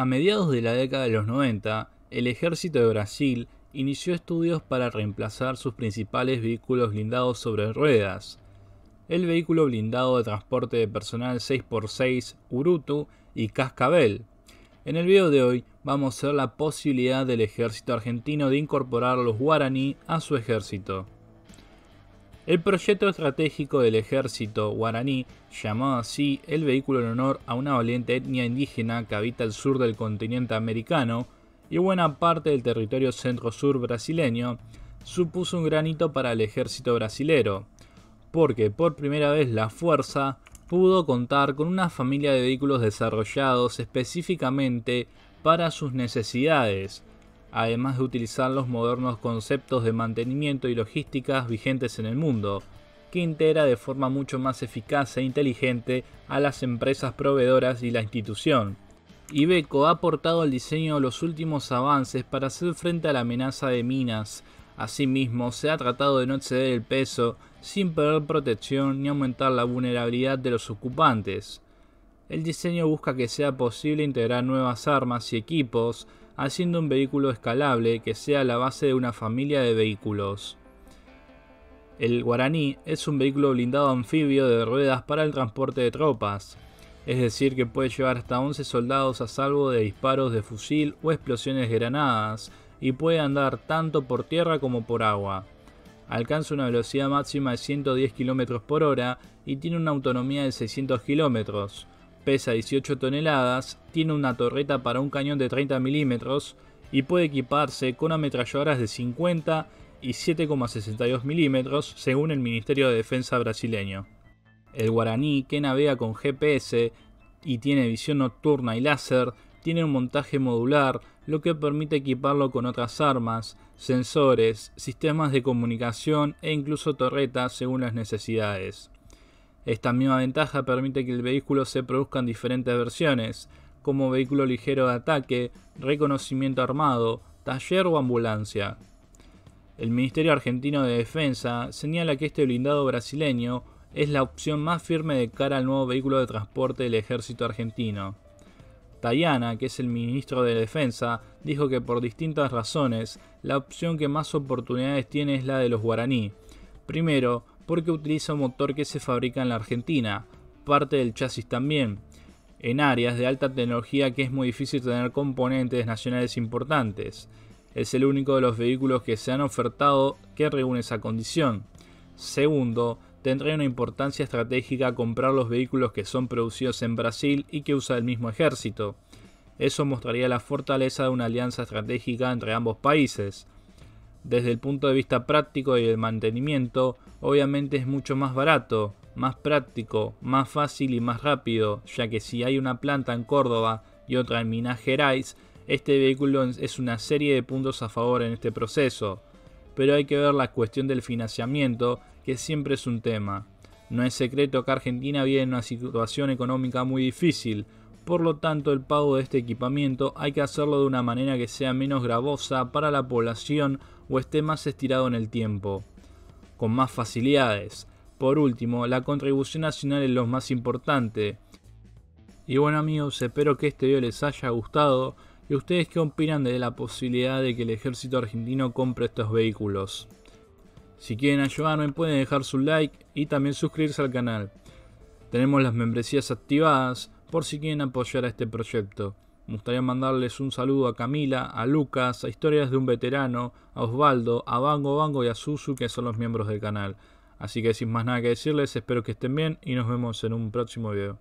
A mediados de la década de los 90, el ejército de Brasil inició estudios para reemplazar sus principales vehículos blindados sobre ruedas. El vehículo blindado de transporte de personal 6x6 Urutu y Cascabel. En el video de hoy vamos a ver la posibilidad del ejército argentino de incorporar los guaraní a su ejército. El proyecto estratégico del ejército guaraní, llamado así el vehículo en honor a una valiente etnia indígena que habita el sur del continente americano y buena parte del territorio centro-sur brasileño, supuso un granito para el ejército brasilero, porque por primera vez la fuerza pudo contar con una familia de vehículos desarrollados específicamente para sus necesidades, además de utilizar los modernos conceptos de mantenimiento y logísticas vigentes en el mundo, que integra de forma mucho más eficaz e inteligente a las empresas proveedoras y la institución. Ibeco ha aportado al diseño los últimos avances para hacer frente a la amenaza de minas. Asimismo, se ha tratado de no exceder el peso sin perder protección ni aumentar la vulnerabilidad de los ocupantes. El diseño busca que sea posible integrar nuevas armas y equipos, haciendo un vehículo escalable que sea la base de una familia de vehículos. El Guaraní es un vehículo blindado anfibio de ruedas para el transporte de tropas, es decir que puede llevar hasta 11 soldados a salvo de disparos de fusil o explosiones de granadas, y puede andar tanto por tierra como por agua. Alcanza una velocidad máxima de 110 km por hora y tiene una autonomía de 600 km pesa 18 toneladas, tiene una torreta para un cañón de 30 milímetros y puede equiparse con ametralladoras de 50 y 7,62 milímetros según el Ministerio de Defensa brasileño. El guaraní, que navega con GPS y tiene visión nocturna y láser, tiene un montaje modular, lo que permite equiparlo con otras armas, sensores, sistemas de comunicación e incluso torretas según las necesidades. Esta misma ventaja permite que el vehículo se produzca en diferentes versiones, como vehículo ligero de ataque, reconocimiento armado, taller o ambulancia. El Ministerio Argentino de Defensa señala que este blindado brasileño es la opción más firme de cara al nuevo vehículo de transporte del ejército argentino. Tayana, que es el ministro de Defensa, dijo que por distintas razones la opción que más oportunidades tiene es la de los guaraní. Primero, porque utiliza un motor que se fabrica en la Argentina, parte del chasis también, en áreas de alta tecnología que es muy difícil tener componentes nacionales importantes. Es el único de los vehículos que se han ofertado que reúne esa condición. Segundo, tendría una importancia estratégica comprar los vehículos que son producidos en Brasil y que usa el mismo ejército. Eso mostraría la fortaleza de una alianza estratégica entre ambos países. Desde el punto de vista práctico y del mantenimiento, obviamente es mucho más barato, más práctico, más fácil y más rápido, ya que si hay una planta en Córdoba y otra en Minas Gerais, este vehículo es una serie de puntos a favor en este proceso. Pero hay que ver la cuestión del financiamiento, que siempre es un tema. No es secreto que Argentina vive en una situación económica muy difícil, por lo tanto, el pago de este equipamiento hay que hacerlo de una manera que sea menos gravosa para la población o esté más estirado en el tiempo, con más facilidades. Por último, la contribución nacional es lo más importante. Y bueno amigos, espero que este video les haya gustado. ¿Y ustedes qué opinan de la posibilidad de que el ejército argentino compre estos vehículos? Si quieren ayudarme pueden dejar su like y también suscribirse al canal. Tenemos las membresías activadas, por si quieren apoyar a este proyecto. Me gustaría mandarles un saludo a Camila, a Lucas, a Historias de un Veterano, a Osvaldo, a Bango Bango y a Susu, que son los miembros del canal. Así que sin más nada que decirles, espero que estén bien y nos vemos en un próximo video.